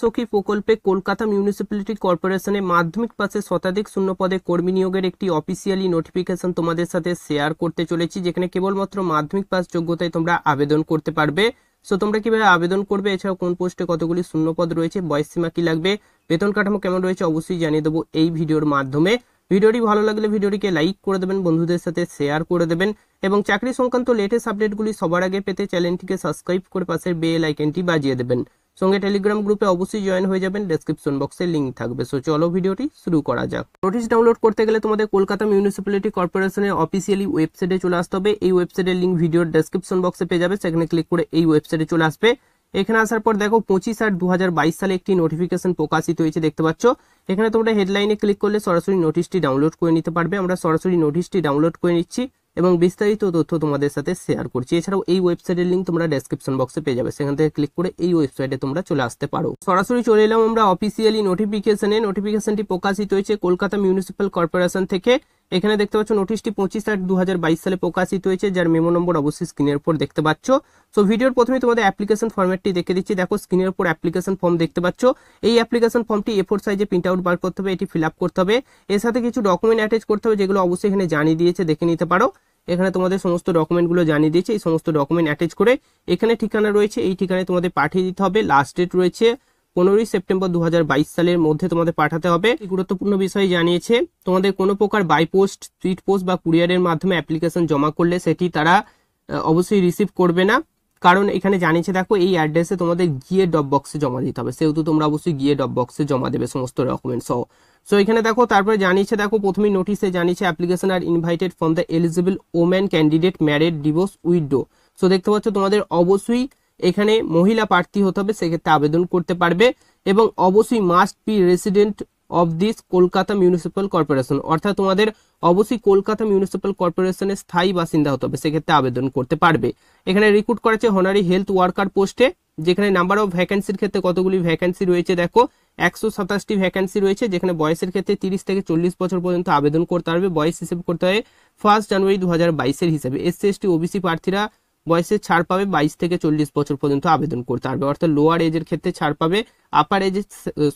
সখী প্রকল্পে কলকাতা মিউনিসিপ্যালিটি কর্পোরেশনে মাধ্যমিক পাশে শতাধিক শূন্য পদে কর্মী নিয়োগের একটি অফিসিয়ালি নোটিফিকেশন তোমাদের সাথে শেয়ার করতে চলেছি যেখানে কেবলমাত্র মাধ্যমিক পাস যোগ্যতায় তোমরা আবেদন করতে পারবে সো তোমরা কিভাবে আবেদন করবে এছাড়াও কোন পোস্টে কতগুলি শূন্য পদ রয়েছে বয়স সীমা কি লাগবে বেতন কাঠামো কেমন রয়েছে অবশ্যই জানিয়ে দেবো এই ভিডিওর মাধ্যমে ভিডিওটি ভালো লাগলে ভিডিওটিকে লাইক করে দেবেন বন্ধুদের সাথে শেয়ার করে দেবেন এবং চাকরি সংক্রান্ত লেটেস্ট আপডেটগুলি সবার আগে পেতে চ্যানেলটিকে সাবস্ক্রাইব করে পাশের বেল আইকনটি বাজিয়ে দেবেন সঙ্গে টেলিগ্রাম গ্রুপে অবশ্যই জয়েন হয়ে যাবেন ডেসক্রিপশন বক্সে লিঙ্ক থাকবে সো চলো ভিডিওটি শুরু করা যাক নোটিস ডাউনলোড করতে গেলে তোমাদের কলকাতা মিউনিসিপ্যালিটি কর্পোরেশনের অফিসিয়ালি ওয়েবসাইটে চলে আসতে হবে এই ওয়েবসাইটের লিঙ্ক ভিডিওর ডেসক্রিপশন বক্সে পেয়ে যাবে সেখানে ক্লিক করে এই ওয়েবসাইটে চলে আসবে এখানে আসার পর দেখো পঁচিশ আট দু সালে একটি নোটিফিকেশন প্রকাশিত হয়েছে দেখতে পাচ্ছ এখানে তোমরা হেডলাইনে ক্লিক করলে সরাসরি নোটিশটি ডাউনলোড করে নিতে পারবে আমরা সরাসরি নোটিশটি ডাউনলোড করে নিচ্ছি এবং বিস্তারিত তথ্য তোমাদের সাথে শেয়ার করছি এছাড়াও এই ওয়েবসাইটের লিঙ্ক তোমরা ডেসক্রিপশন বক্সে পেয়ে যাবে সেখান থেকে ক্লিক করে এই ওয়েবসাইটে তোমরা চলে আসতে পারো সরাসরি চলে এলাম আমরা অফিসিয়ালি নোটিফিকেশনে নোটিফিকেশনটি প্রকাশিত হয়েছে কলকাতা মিউনিসিপ্যাল কর্পোরেশন থেকে এখানে দেখতে পাচ্ছ নোটিশটি পঁচিশ আট দু সালে প্রকাশিত হয়েছে যার মেমো নম্বর অবশ্যই স্ক্রিনের উপর দেখতে পাচ্ছ সো ভিডিওর প্রথমে তোমাদের অ্যাপ্লিকেশন ফর্মেটটি দেখে দিচ্ছি দেখো স্ক্রিনের উপর অ্যাপ্লিকেশন ফর্ম দেখতে পাচ্ছ এই অ্যাপ্লিকেশন ফর্মটি এ ফোর সাইজে প্রিন্ট আউট বার করতে হবে এটি ফিল আপ করতে হবে এর সাথে কিছু ডকুমেন্ট অ্যাটাচ করতে হবে যেগুলো অবশ্যই এখানে জানিয়ে দিয়েছে দেখে নিতে পারো এখানে তোমাদের সমস্ত ডকুমেন্টগুলো জানিয়ে দিয়েছে এই সমস্ত ডকুমেন্ট অ্যাটাচ করে এখানে ঠিকানা রয়েছে এই ঠিকানায় তোমাদের পাঠিয়ে দিতে হবে লাস্ট ডেট রয়েছে পনেরোই সেপ্টেম্বর দু সালের মধ্যে তোমাদের পাঠাতে হবে গুরুত্বপূর্ণ বিষয় জানিয়েছে তোমাদের কোনো প্রকার বাই পোস্ট স্ট্রিট পোস্ট বা কুরিয়ারের মাধ্যমে অ্যাপ্লিকেশন জমা করলে সেটি তারা অবশ্যই রিসিভ করবে না কারণ এখানে জানিয়েছে দেখো এই অ্যাড্রেসে তোমাদের গিয়ে ডপ বক্সে জমা দিতে হবে সেহেতু তোমরা অবশ্যই গিয়ে ডপ বক্সে জমা দেবে সমস্ত ডকুমেন্ট সহ সো এখানে দেখো তারপরে জানিয়েছে দেখো প্রথমেই নোটিশে জানিয়েছে অ্যাপ্লিকেশন আর invited from the eligible woman candidate married divorce widow so দেখতে পাচ্ছ তোমাদের অবশ্যই এখানে মহিলা প্রার্থী হতে হবে সেক্ষেত্রে আবেদন করতে পারবে এবং অবশ্যই must be resident of this Kolkata municipal corporation অর্থাৎ তোমাদের অবশ্যই কলকাতা মিউনিসিপ্যাল কর্পোরেশনের স্থায়ী বাসিন্দা হতে হবে সেক্ষেত্রে আবেদন করতে পারবে এখানে রিক্রুট করেছে হনারি হেলথ ওয়ার্কার পোস্টে যেখানে নাম্বার অফ ভ্যাকেন্সির ক্ষেত্রে কতগুলি ভ্যাকেন্সি রয়েছে দেখো একশো সাতাশটি ভ্যাকেন্সি রয়েছে যেখানে বয়সের ক্ষেত্রে তিরিশ থেকে চল্লিশ বছর পর্যন্ত আবেদন করতে পারবে বয়স হিসেবে করতে হবে ফার্স্ট জানুয়ারি দু হাজার বাইশের হিসেবে এসসি এসটি ওবিসি প্রার্থীরা বয়সে ছাড় পাবে বাইশ থেকে চল্লিশ বছর পর্যন্ত আবেদন করতে পারবে অর্থাৎ লোয়ার এজের ক্ষেত্রে ছাড় পাবে আপার এজের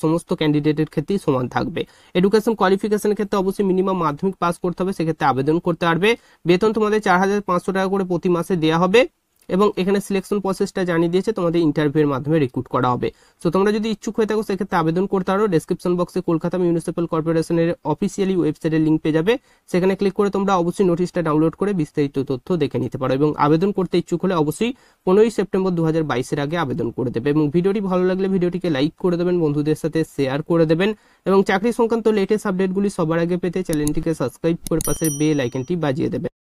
সমস্ত ক্যান্ডিডেটের ক্ষেত্রেই সমান থাকবে এডুকেশন কোয়ালিফিকেশনের ক্ষেত্রে অবশ্যই মিনিমাম মাধ্যমিক পাস করতে হবে সেক্ষেত্রে আবেদন করতে পারবে বেতন তোমাদের চার হাজার পাঁচশো টাকা করে প্রতি মাসে দেওয়া হবে এবং এখানে সিলেকশন প্রসেসটা জানিয়ে দিয়েছে তোমাদের ইন্টারভিউর মাধ্যমে রিক্রুট করা হবে সো তোমরা যদি ইচ্ছুক হয়ে থাকো সেক্ষেত্রে আবেদন করতে পারো ডেসক্রিপশন বক্সে কলকাতা মিউনিসিপ্যাল কর্পোরেশনের অফিসিয়ালি ওয়েবসাইটের লিঙ্ক পেয়ে যাবে সেখানে ক্লিক করে তোমরা অবশ্যই নোটিশটা ডাউনলোড করে বিস্তারিত তথ্য দেখে নিতে পারো এবং আবেদন করতে ইচ্ছুক হলে অবশ্যই পনেরোই সেপ্টেম্বর দু হাজার আগে আবেদন করে দেবে এবং ভিডিওটি ভালো লাগলে ভিডিওটিকে লাইক করে দেবেন বন্ধুদের সাথে শেয়ার করে দেবেন এবং চাকরি সংক্রান্ত লেটেস্ট আপডেটগুলি সবার আগে পেতে চ্যানেলটিকে সাবস্ক্রাইব করে পাশের বেল আইকনটি বাজিয়ে দেবেন